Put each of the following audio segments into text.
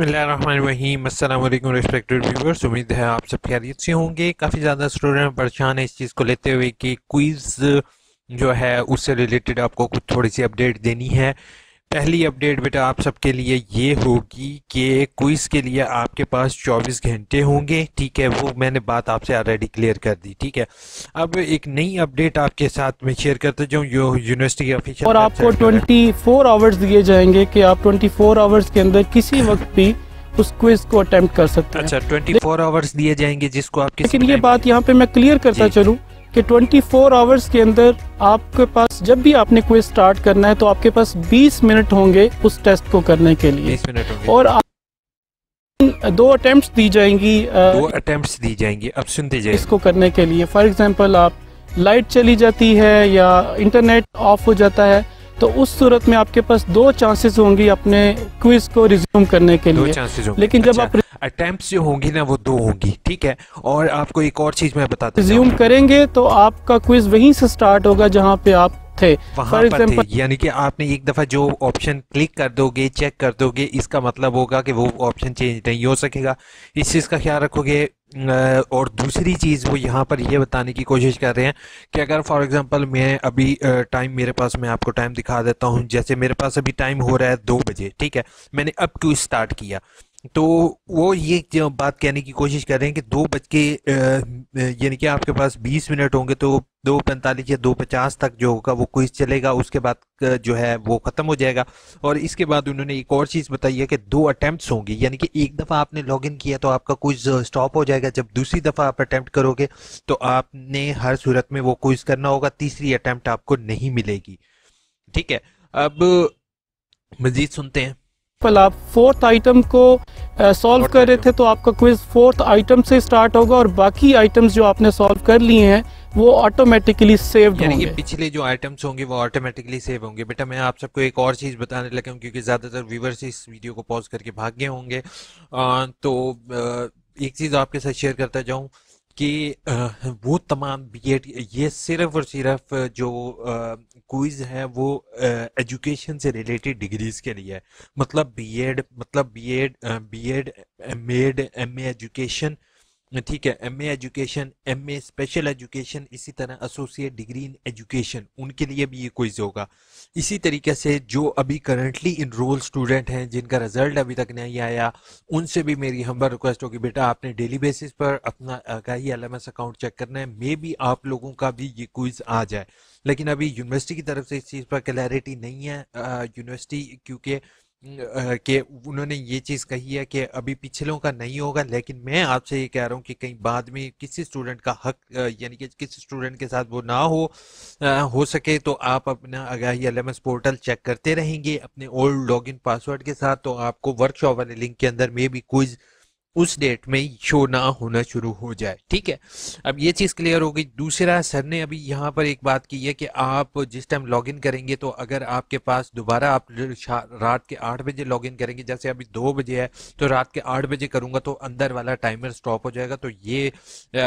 बसमीम respected viewers उम्मीद है आप सब खैरियत से होंगे काफ़ी ज़्यादा स्टूडेंट परेशान है इस चीज़ को लेते हुए कि क्विज़ जो है उससे रिलेटेड आपको कुछ थोड़ी सी अपडेट देनी है पहली अपडेट बेटा आप सबके लिए ये होगी कि क्विज़ के लिए आपके पास 24 घंटे होंगे ठीक है वो मैंने बात आपसे ऑलरेडी क्लियर कर दी ठीक है अब एक नई अपडेट आपके साथ में शेयर करते जाऊँ जो यूनिवर्सिटी ऑफिशियल और आपको 24 आवर्स दिए जाएंगे कि आप 24 आवर्स के अंदर किसी वक्त भी उस क्विज को अटैम्प्ट कर सकते हैं अच्छा ट्वेंटी आवर्स दिए जाएंगे जिसको आप लेकिन ये बात यहाँ पे मैं क्लियर करता चलूँ कि 24 आवर्स के अंदर आपके पास जब भी आपने कोई स्टार्ट करना है तो आपके पास 20 मिनट होंगे उस टेस्ट को करने के लिए और दो अटेम्प्ट दी जाएंगी दो अटेम्प्ट दी जाएंगी अब सुन दीजिए इसको करने के लिए फॉर एग्जांपल आप लाइट चली जाती है या इंटरनेट ऑफ हो जाता है तो उस सूरत में आपके पास दो चांसेस होंगी अपने क्विज को रिज्यूम करने के लिए लेकिन जब अच्छा, आप अटेम्प्ट जो होंगी ना वो दो होंगी ठीक है और आपको एक और चीज मैं बताता रिज्यूम करेंगे तो आपका क्विज वहीं से स्टार्ट होगा जहाँ पे आप थे वहां पर थे यानी कि आपने एक दफा जो ऑप्शन क्लिक कर दोगे चेक कर दोगे इसका मतलब होगा कि वो ऑप्शन चेंज नहीं हो सकेगा इस चीज का ख्याल रखोगे और दूसरी चीज़ वो यहाँ पर ये बताने की कोशिश कर रहे हैं कि अगर फॉर एग्जांपल मैं अभी टाइम मेरे पास मैं आपको टाइम दिखा देता हूँ जैसे मेरे पास अभी टाइम हो रहा है दो बजे ठीक है मैंने अब क्यों स्टार्ट किया तो वो ये बात कहने की कोशिश कर रहे हैं कि दो बज के यानी कि आपके पास बीस मिनट होंगे तो दो पैंतालीस या दो पचास तक जो होगा वो क्विज चलेगा उसके बाद जो है वो ख़त्म हो जाएगा और इसके बाद उन्होंने एक और चीज़ बताई है कि दो अटैम्प्ट होंगे यानी कि एक दफ़ा आपने लॉगिन किया तो आपका क्विज स्टॉप हो जाएगा जब दूसरी दफ़ा आप अटैम्प्ट करोगे तो आपने हर सूरत में वो क्विज करना होगा तीसरी अटैम्प्ट आपको नहीं मिलेगी ठीक है अब मज़ीद सुनते हैं पल आप फोर्थ आइटम को सॉल्व uh, कर रहे थे तो आपका क्विज फोर्थ आइटम से स्टार्ट होगा और बाकी आइटम्स जो आपने सॉल्व कर लिए हैं वो ऑटोमेटिकली सेव होंगे पिछले जो आइटम्स होंगे वो ऑटोमेटिकली सेव होंगे बेटा मैं आप सबको एक और चीज बताने लगा हूँ क्योंकि ज्यादातर व्यूवर्स इस वीडियो को पॉज करके भाग गए होंगे तो एक चीज आपके साथ शेयर करता जाऊँ कि वो तमाम बीएड ये सिर्फ और सिर्फ जो क्विज है वो एजुकेशन से रिलेटेड डिग्रीज के लिए है मतलब बीएड मतलब B Ed B Ed Ed MA education ठीक है M education M special education इसी तरह एसोसिएट डिग्री इन एजुकेशन उनके लिए भी ये क्विज होगा इसी तरीके से जो अभी करंटली इनरोल स्टूडेंट हैं जिनका रिजल्ट अभी तक नहीं आया उनसे भी मेरी हम्बर रिक्वेस्ट होगी बेटा आपने डेली बेसिस पर अपना का ही एल अकाउंट चेक करना है मे भी आप लोगों का भी ये क्विज आ जाए लेकिन अभी यूनिवर्सिटी की तरफ से इस चीज़ पर क्लैरिटी नहीं है यूनिवर्सिटी क्योंकि कि उन्होंने ये चीज़ कही है कि अभी पिछलों का नहीं होगा लेकिन मैं आपसे ये कह रहा हूँ कि कहीं बाद में किसी स्टूडेंट का हक यानी कि किसी स्टूडेंट के साथ वो ना हो आ, हो सके तो आप अपना आगाही एल पोर्टल चेक करते रहेंगे अपने ओल्ड लॉगिन पासवर्ड के साथ तो आपको वर्कशॉप वाले लिंक के अंदर में भी कोई उस डेट में शो ना होना शुरू हो जाए ठीक है अब ये चीज़ क्लियर हो गई दूसरा सर ने अभी यहाँ पर एक बात की है कि आप जिस टाइम लॉगिन करेंगे तो अगर आपके पास दोबारा आप रात के आठ बजे लॉगिन करेंगे जैसे अभी दो बजे है तो रात के आठ बजे करूँगा तो अंदर वाला टाइमर स्टॉप हो जाएगा तो ये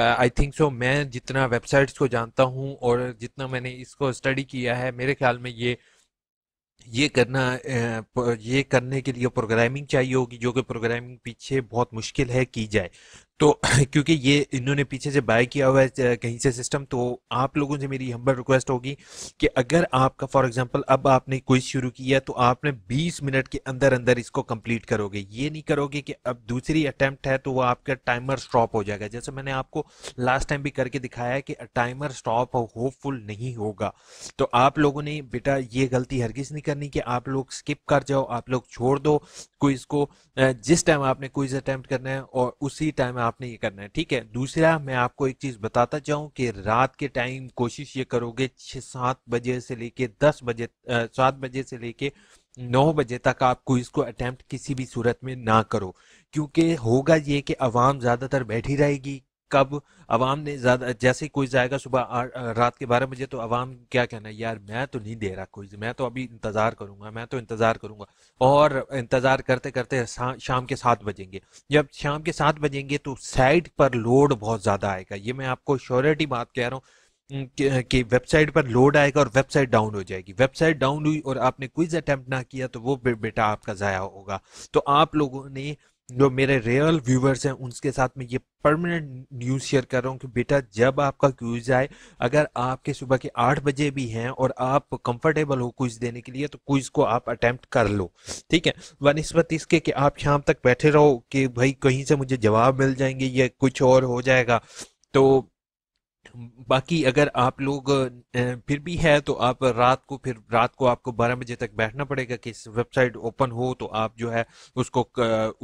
आई थिंक सो मैं जितना वेबसाइट्स को जानता हूँ और जितना मैंने इसको स्टडी किया है मेरे ख्याल में ये ये करना ये करने के लिए प्रोग्रामिंग चाहिए होगी जो कि प्रोग्रामिंग पीछे बहुत मुश्किल है की जाए तो क्योंकि ये इन्होंने पीछे से बाय किया हुआ है कहीं से सिस्टम तो आप लोगों से मेरी हम्बल रिक्वेस्ट होगी कि अगर आपका फॉर एग्जांपल अब आपने कोई शुरू किया तो आपने 20 मिनट के अंदर अंदर इसको कंप्लीट करोगे ये नहीं करोगे कि अब दूसरी अटैम्प्ट है तो वो आपका टाइमर स्टॉप हो जाएगा जैसे मैंने आपको लास्ट टाइम भी करके दिखाया है कि टाइमर स्टॉप होपफुल नहीं होगा तो आप लोगों ने बेटा ये गलती हरगिज नहीं करनी कि आप लोग स्किप कर जाओ आप लोग छोड़ दो क्विज को जिस टाइम आपने क्विज अटैम्प्ट करना है और उसी टाइम आपने ये करना है ठीक है दूसरा मैं आपको एक चीज़ बताता चाहूँ कि रात के टाइम कोशिश ये करोगे सात बजे से लेके दस बजे सात बजे से लेके नौ बजे तक आप क्विज़ को अटैम्प्ट किसी भी सूरत में ना करो क्योंकि होगा ये कि आवाम ज़्यादातर बैठी रहेगी कब आवाम ने ज्यादा जैसे ही कोई जाएगा सुबह रात के बारह बजे तो आवाम क्या कहना है यार मैं तो नहीं दे रहा कोई मैं तो अभी इंतजार करूंगा मैं तो इंतजार करूंगा और इंतजार करते करते शाम के सात बजेंगे जब शाम के सात बजेंगे तो साइट पर लोड बहुत ज्यादा आएगा ये मैं आपको श्योरिटी बात कह रहा हूँ कि वेबसाइट पर लोड आएगा और वेबसाइट डाउन हो जाएगी वेबसाइट डाउन हुई और आपने क्विज अटेम्प्ट ना किया तो वो बेटा आपका ज़ाया होगा तो आप लोगों ने जो मेरे रियल व्यूवर्स हैं उनके साथ में ये परमानेंट न्यूज़ शेयर कर रहा हूँ कि बेटा जब आपका क्यूज आए अगर आपके सुबह के आठ बजे भी हैं और आप कंफर्टेबल हो क्विज देने के लिए तो क्विज को आप अटैम्प्ट कर लो ठीक है बनस्बत इसके कि आप शाम तक बैठे रहो कि भाई कहीं से मुझे जवाब मिल जाएंगे या कुछ और हो जाएगा तो बाकी अगर आप लोग फिर भी है तो आप रात को फिर रात को आपको 12 बजे तक बैठना पड़ेगा कि वेबसाइट ओपन हो तो आप जो है उसको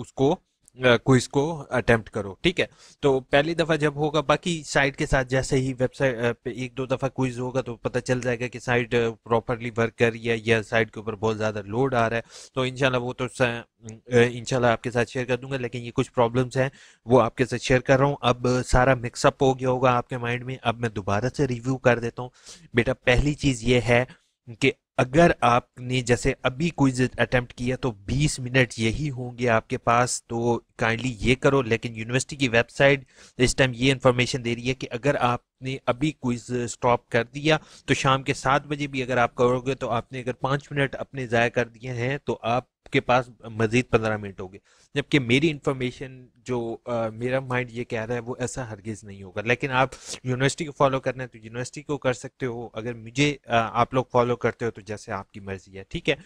उसको क्विज को अटेम्प्ट करो ठीक है तो पहली दफ़ा जब होगा बाकी साइट के साथ जैसे ही वेबसाइट पे एक दो दफ़ा क्विज होगा तो पता चल जाएगा कि साइट प्रॉपरली वर्क कर रही है या साइट के ऊपर बहुत ज़्यादा लोड आ रहा है तो इनशाला वो तो इनशाला आपके साथ शेयर कर दूंगा लेकिन ये कुछ प्रॉब्लम्स हैं वो आपके साथ शेयर कर रहा हूँ अब सारा मिक्सअप हो गया होगा आपके माइंड में अब मैं दोबारा से रिव्यू कर देता हूँ बेटा पहली चीज़ ये है कि अगर आपने जैसे अभी कोई अटैम्प्ट किया तो 20 मिनट यही होंगे आपके पास तो काइंडली ये करो लेकिन यूनिवर्सिटी की वेबसाइट इस टाइम ये इन्फॉर्मेशन दे रही है कि अगर आपने अभी क्विज स्टॉप कर दिया तो शाम के सात बजे भी अगर आप करोगे तो आपने अगर पाँच मिनट अपने ज़ाया कर दिए हैं तो आप आपके पास मजीद पंद्रह मिनट हो गए जबकि मेरी इंफॉर्मेशन जो आ, मेरा माइंड ये कह रहा है वो ऐसा हरगिज़ नहीं होगा लेकिन आप यूनिवर्सिटी को फॉलो करना है तो यूनिवर्सिटी को कर सकते हो अगर मुझे आ, आप लोग फॉलो करते हो तो जैसे आपकी मर्जी है ठीक है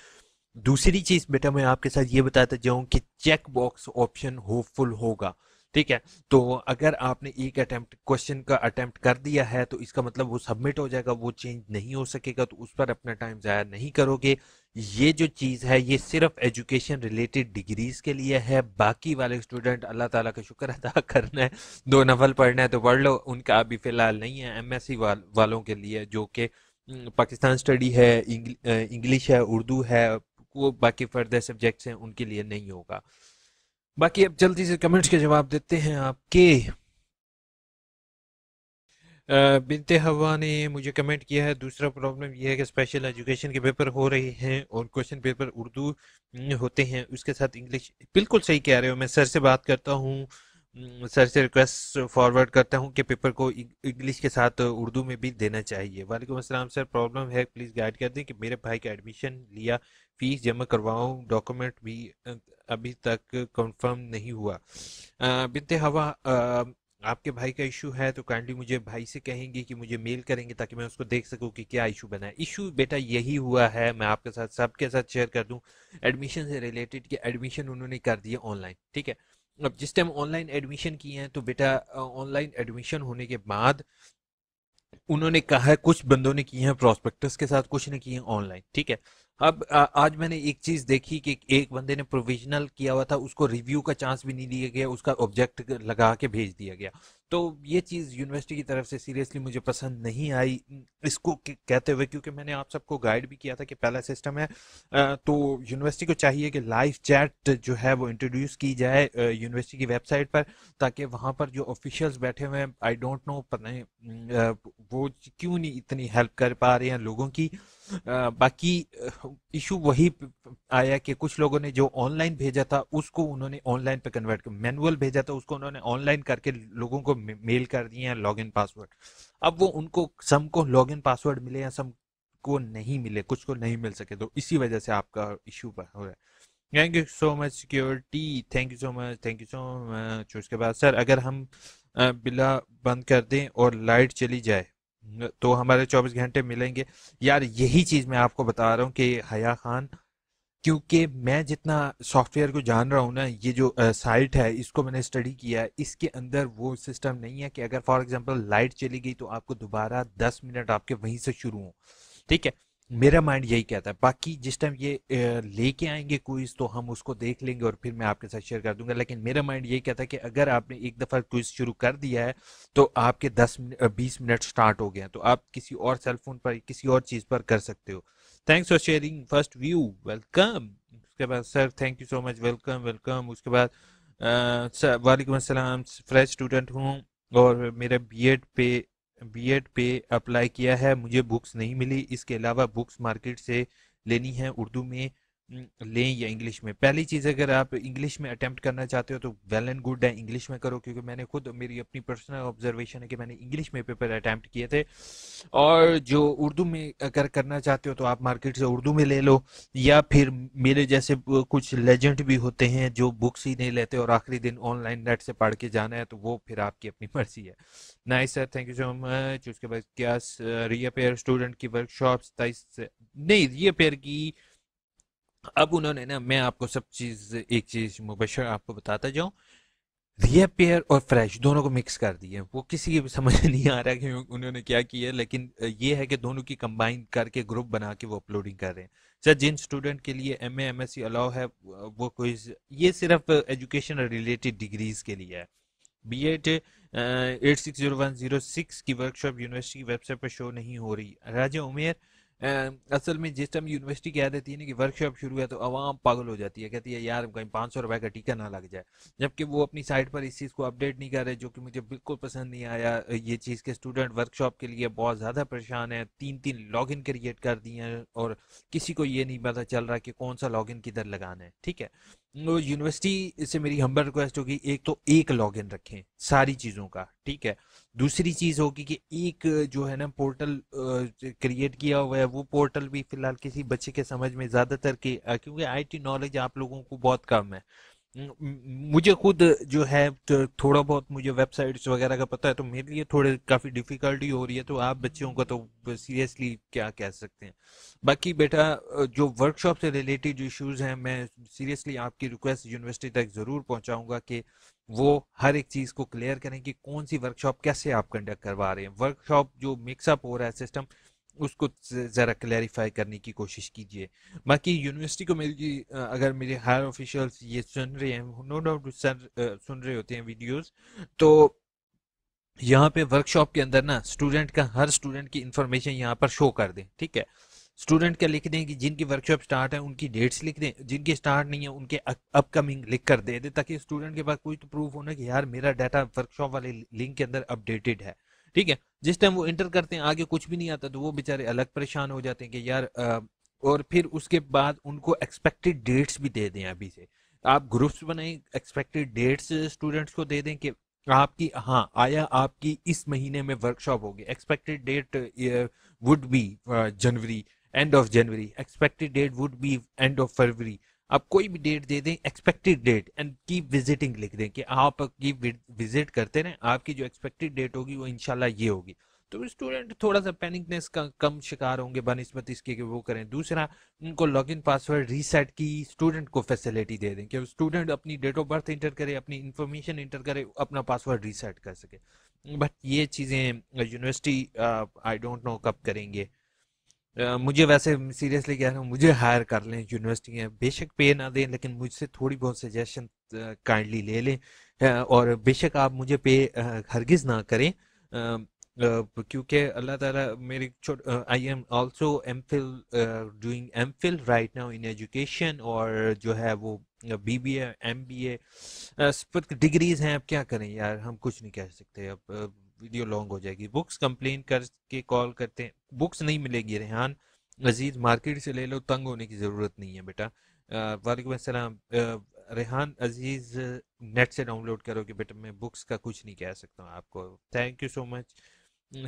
दूसरी चीज़ बेटा मैं आपके साथ ये बताता जाऊँ कि चेक बॉक्स ऑप्शन होपफुल होगा ठीक है तो अगर आपने एक अटेम्प्ट क्वेश्चन का अटैम्प्ट कर दिया है तो इसका मतलब वो सबमिट हो जाएगा वो चेंज नहीं हो सकेगा तो उस पर अपना टाइम ज़ाया नहीं करोगे ये जो चीज़ है ये सिर्फ एजुकेशन रिलेटेड डिग्रीज के लिए है बाकी वाले स्टूडेंट अल्लाह ताला का शुक्र अदा करना है दो नफल पढ़ना है तो पढ़ लो उनका अभी फ़िलहाल नहीं है एमएससी वाल, वालों के लिए जो कि पाकिस्तान स्टडी है इंग्लिश है उर्दू है वो बाकी फर्दर सब्जेक्ट्स हैं उनके लिए नहीं होगा बाकी अब जल्दी से कमेंट्स के जवाब देते हैं आपके बिनते हवा ने मुझे कमेंट किया है दूसरा प्रॉब्लम यह है कि स्पेशल एजुकेशन के पेपर हो रहे हैं और क्वेश्चन पेपर उर्दू होते हैं उसके साथ इंग्लिश बिल्कुल सही कह रहे हो मैं सर से बात करता हूँ सर से रिक्वेस्ट फॉरवर्ड करता हूँ कि पेपर को इंग्लिश के साथ उर्दू में भी देना चाहिए वालेकुम अस्सलाम सर प्रॉब्लम है प्लीज़ गाइड कर दें कि मेरे भाई का एडमिशन लिया फ़ीस जमा करवाऊँ डॉक्यूमेंट भी अभी तक कंफर्म नहीं हुआ बिनते हवा आपके भाई का इशू है तो काइंडली मुझे भाई से कहेंगे कि मुझे मेल करेंगे ताकि मैं उसको देख सकूं कि क्या इशू बना है इशू बेटा यही हुआ है मैं आपके साथ सबके साथ शेयर कर दूं एडमिशन से रिलेटेड कि एडमिशन उन्होंने कर दिया ऑनलाइन ठीक है अब जिस टाइम ऑनलाइन एडमिशन किए हैं तो बेटा ऑनलाइन एडमिशन होने के बाद उन्होंने कहा है कुछ बंदों ने किए हैं प्रोस्पेक्टस के साथ कुछ ने किए हैं ऑनलाइन ठीक है अब आ, आज मैंने एक चीज देखी कि एक बंदे ने प्रोविजनल किया हुआ था उसको रिव्यू का चांस भी नहीं दिया गया उसका ऑब्जेक्ट लगा के भेज दिया गया तो ये चीज यूनिवर्सिटी की तरफ से सीरियसली मुझे पसंद नहीं आई इसको कहते हुए क्योंकि मैंने आप सबको गाइड भी किया था कि पहला सिस्टम है तो यूनिवर्सिटी को चाहिए कि लाइव चैट जो है वो इंट्रोड्यूस की जाए यूनिवर्सिटी की वेबसाइट पर ताकि वहां पर जो ऑफिशियल्स बैठे हुए हैं आई डोंट नो पता नहीं वो क्यों नहीं इतनी हेल्प कर पा रहे हैं लोगों की आ, बाकी इशू वही आया कि कुछ लोगों ने जो ऑनलाइन भेजा था उसको उन्होंने ऑनलाइन पे कन्वर्ट कर मैनुअल भेजा था उसको उन्होंने ऑनलाइन करके लोगों को मेल कर दिए हैं लॉग इन पासवर्ड अब वो उनको सम को लॉग इन पासवर्ड मिले या सम को नहीं मिले कुछ को नहीं मिल सके तो इसी वजह से आपका इशू हो रहा है thank you so much security thank you so much thank you so much उसके बाद सर अगर हम बिला बंद कर दें और लाइट चली जाए तो हमारे 24 घंटे मिलेंगे यार यही चीज़ मैं आपको बता रहा हूँ कि हया खान क्योंकि मैं जितना सॉफ्टवेयर को जान रहा हूँ ना ये जो साइट है इसको मैंने स्टडी किया है इसके अंदर वो सिस्टम नहीं है कि अगर फॉर एग्जांपल लाइट चली गई तो आपको दोबारा 10 मिनट आपके वहीं से शुरू हो ठीक है मेरा माइंड यही कहता है बाकी जिस टाइम ये लेके आएंगे क्विज तो हम उसको देख लेंगे और फिर मैं आपके साथ शेयर कर दूंगा लेकिन मेरा माइंड यही कहता है कि अगर आपने एक दफ़ा क्विज शुरू कर दिया है तो आपके 10 20 मिनट स्टार्ट हो गए हैं तो आप किसी और सेल फोन पर किसी और चीज़ पर कर सकते हो thanks for sharing first view welcome उसके बाद sir thank you so much welcome welcome उसके बाद वालेकाम फ्रेश स्टूडेंट हूँ और मेरा बी पे बीएड पे अप्लाई किया है मुझे बुक्स नहीं मिली इसके अलावा बुक्स मार्केट से लेनी है उर्दू में हम्म, लें या इंग्लिश में पहली चीज़ अगर आप इंग्लिश में अटैम्प्ट करना चाहते हो तो वेल एंड गुड है इंग्लिश में करो क्योंकि मैंने खुद मेरी अपनी पर्सनल ऑब्जर्वेशन है कि मैंने इंग्लिश में पेपर अटैम्प्ट किए थे और जो उर्दू में अगर करना चाहते हो तो आप मार्केट से उर्दू में ले लो या फिर मेरे जैसे कुछ लेजेंड भी होते हैं जो बुक्स ही नहीं लेते और आखिरी दिन ऑनलाइन नेट से पढ़ के जाना है तो वो फिर आपकी अपनी मर्जी है nice sir thank you so much उसके बाद क्या रियापेयर स्टूडेंट की वर्कशॉप नहीं रिया की अब उन्होंने ना मैं आपको सब चीज़ एक चीज़ मुबशर आपको बताता जाऊँ रियपेयर और फ्रेश दोनों को मिक्स कर दिए वो किसी की समझ नहीं आ रहा कि उन्होंने क्या किया लेकिन ये है कि दोनों की कंबाइन करके ग्रुप बना के वो अपलोडिंग कर रहे हैं सर जिन स्टूडेंट के लिए M M S C allow है वो कोई ये सिर्फ एजुकेशन रिलेटेड डिग्रीज के लिए है B Ed eight six zero one zero six की वर्कशॉप यूनिवर्सिटी की वेबसाइट पर शो नहीं हो रही राजा उमेर असल में जिस टाइम यूनिवर्सिटी कह देती है ना कि वर्कशॉप शुरू है तो आवाम पागल हो जाती है कहती है यार कहीं पाँच सौ रुपये का टीका ना लग जाए जबकि वो अपनी साइट पर इस चीज़ को अपडेट नहीं कर रहे जो कि मुझे बिल्कुल पसंद नहीं आया ये चीज़ के स्टूडेंट वर्कशॉप के लिए बहुत ज़्यादा परेशान है तीन तीन लॉग इन क्रिएट कर दिए हैं और किसी को ये नहीं पता चल रहा कि कौन सा लॉग इन किधर लगाना है ठीक है यूनिवर्सिटी तो से मेरी हम्बल रिक्वेस्ट होगी एक तो एक लॉग इन रखें सारी चीज़ों का ठीक है दूसरी चीज़ होगी कि एक जो है ना पोर्टल क्रिएट किया हुआ है वो पोर्टल भी फिलहाल किसी बच्चे के समझ में ज़्यादातर के क्योंकि आईटी नॉलेज आप लोगों को बहुत कम है मुझे खुद जो है तो थोड़ा बहुत मुझे वेबसाइट्स वगैरह का पता है तो मेरे लिए थोड़े काफ़ी डिफ़िकल्टी हो रही है तो आप बच्चों का तो सीरियसली क्या कह सकते हैं बाकी बेटा जो वर्कशॉप से रिलेटेड इश्यूज हैं मैं सीरियसली आपकी रिक्वेस्ट यूनिवर्सिटी तक ज़रूर पहुंचाऊंगा कि वो हर एक चीज़ को क्लियर करें कि कौन सी वर्कशॉप कैसे आप कंडक्ट करवा रहे हैं वर्कशॉप जो मिक्सअप हो रहा है सिस्टम उसको ज़रा क्लैरिफाई करने की कोशिश कीजिए बाकी यूनिवर्सिटी को मेरी अगर मेरे हायर ऑफिशियल्स ये सुन रहे हैं नो डाउट सुन रहे होते हैं वीडियोस तो यहाँ पे वर्कशॉप के अंदर ना स्टूडेंट का हर स्टूडेंट की इंफॉर्मेशन यहाँ पर शो कर दें ठीक है स्टूडेंट का लिख दें कि जिनकी वर्कशॉप स्टार्ट है उनकी डेट्स लिख दें जिनकी स्टार्ट नहीं है उनके अपकमिंग लिख कर दे दें ताकि स्टूडेंट के पास कोई तो प्रूफ होना कि यार मेरा डाटा वर्कशॉप वाले लिंक के अंदर अपडेटेड है ठीक है जिस टाइम वो इंटर करते हैं आगे कुछ भी नहीं आता तो वो बेचारे अलग परेशान हो जाते हैं कि यार आ, और फिर उसके बाद उनको एक्सपेक्टेड डेट्स भी दे दें अभी से आप ग्रुप्स बनाएं एक्सपेक्टेड डेट्स स्टूडेंट्स को दे दें कि आपकी हाँ आया आपकी इस महीने में वर्कशॉप होगी expected date would be January end of January expected date would be end of February आप कोई भी डेट दे दें expected date end keep visiting लिख दें कि आप की विजिट करते रहें आपकी जो एक्सपेक्टेड डेट होगी वो इनशाला ये होगी तो स्टूडेंट थोड़ा सा पैनिकनेस का कम शिकार होंगे बनस्बत इसके कि वो करें दूसरा उनको लॉगिन पासवर्ड रीसेट की स्टूडेंट को फैसिलिटी दे दें कि स्टूडेंट अपनी डेट ऑफ बर्थ इंटर करे अपनी इंफॉर्मेशन इंटर करे अपना पासवर्ड रीसेट कर सके बट ये चीज़ें यूनिवर्सिटी आई डोंट नो कब करेंगे मुझे वैसे सीरियसली कह रहा हूँ मुझे हायर कर लें यूनिवर्सिटी में बेशक पे ना दें लेकिन मुझसे थोड़ी बहुत सजेशन काइंडली ले लें और बेशक आप मुझे पे हरगिज़ ना करें क्योंकि अल्लाह ताला मेरी I am also M Phil doing M Phil right now in education और जो है वो B B A M B A degrees हैं अब क्या करें यार हम कुछ नहीं कह सकते अब वीडियो लॉन्ग हो जाएगी बुक्स कंप्लेन करके कॉल करते हैं बुक्स नहीं मिलेगी रेहान अजीज मार्केट से ले लो तंग होने की ज़रूरत नहीं है बेटा वालेकुम असलम रेहान अजीज़ नेट से डाउनलोड करोगे बेटा मैं बुक्स का कुछ नहीं कह सकता हूँ आपको thank you so much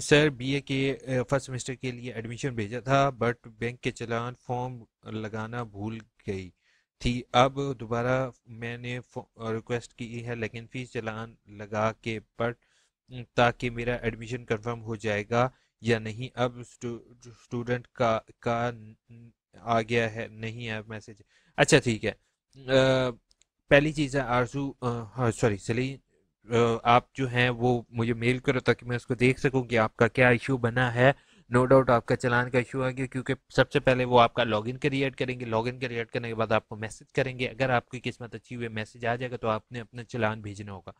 sir BA के फर्स्ट सेमेस्टर के लिए एडमिशन भेजा था बट बैंक के चलान फॉर्म लगाना भूल गई थी अब दोबारा मैंने रिक्वेस्ट की है लेकिन फ़ीस चलान लगा के बट हम्म, ताकि मेरा एडमिशन कंफर्म हो जाएगा या नहीं अब स्टूडेंट का का आ गया है नहीं है मैसेज अच्छा ठीक है आ, पहली चीज़ है आरजू हाँ सॉरी सलीम आप जो हैं वो मुझे मेल करो ताकि मैं उसको देख सकूं कि आपका क्या इशू बना है नो डाउट आपका चलान का इशू आ गया क्योंकि सबसे पहले वो आपका लॉगिन क्रिएट करेंगे लॉगिन क्रिएट करने के बाद आपको मैसेज करेंगे अगर आपकी किस्मत अच्छी हुई मैसेज आ जाएगा तो आपने अपना चलान भेजना होगा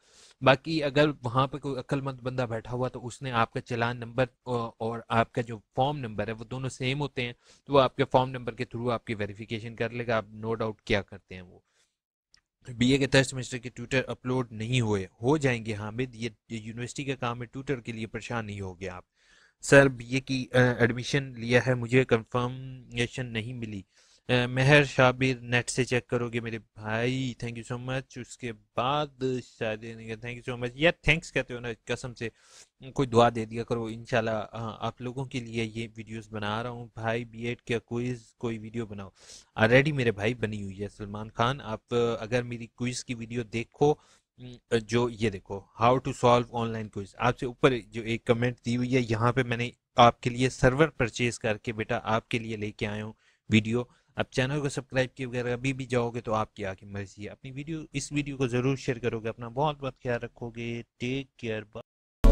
बाकी अगर वहाँ पर कोई अक्लमंद बंदा बैठा हुआ तो उसने आपका चलान नंबर और आपका जो फॉर्म नंबर है वो दोनों सेम होते हैं तो वो आपके फॉर्म नंबर के थ्रू आपकी वेरीफिकेशन कर लेगा आप नो डाउट क्या करते हैं वो बीए के थर्ड सेमेस्टर के ट्यूटर अपलोड नहीं हुए हो जाएंगे हामिद ये यूनिवर्सिटी का काम है ट्यूटर के लिए परेशान नहीं हो गया आप सर बीए की एडमिशन लिया है मुझे कंफर्मेशन नहीं मिली मेहर शाबिर नेट से चेक करोगे मेरे भाई थैंक यू सो मच उसके बाद शायद थैंक यू सो मच या थैंक्स कहते हो ना कसम से कोई दुआ दे दिया करो इनशाला आप लोगों के लिए ये वीडियोस बना रहा हूँ भाई बी एड क्या क्विज़ कोई वीडियो बनाओ ऑलरेडी मेरे भाई बनी हुई है सलमान खान आप अगर मेरी क्विज़ की वीडियो देखो जो ये देखो how to solve online quiz आपसे ऊपर जो एक कमेंट दी हुई है यहाँ पे मैंने आपके लिए सर्वर परचेज करके बेटा आपके लिए लेके आया हूँ वीडियो आप चैनल को सब्सक्राइब किए वगैरह अभी भी जाओगे तो आपकी आगे मर्जी है अपनी वीडियो इस वीडियो को ज़रूर शेयर करोगे अपना बहुत बहुत ख्याल रखोगे टेक केयर बाय